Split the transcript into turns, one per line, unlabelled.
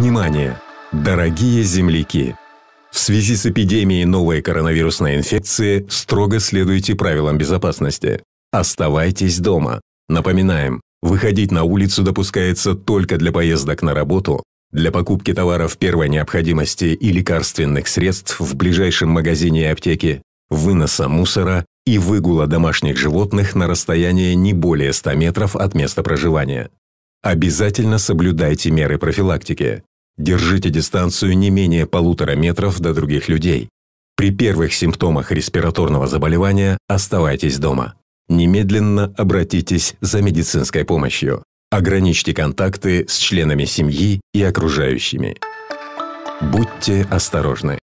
Внимание! Дорогие земляки! В связи с эпидемией новой коронавирусной инфекции строго следуйте правилам безопасности. Оставайтесь дома. Напоминаем, выходить на улицу допускается только для поездок на работу, для покупки товаров первой необходимости и лекарственных средств в ближайшем магазине и аптеке, выноса мусора и выгула домашних животных на расстояние не более 100 метров от места проживания. Обязательно соблюдайте меры профилактики. Держите дистанцию не менее полутора метров до других людей. При первых симптомах респираторного заболевания оставайтесь дома. Немедленно обратитесь за медицинской помощью. Ограничьте контакты с членами семьи и окружающими. Будьте осторожны.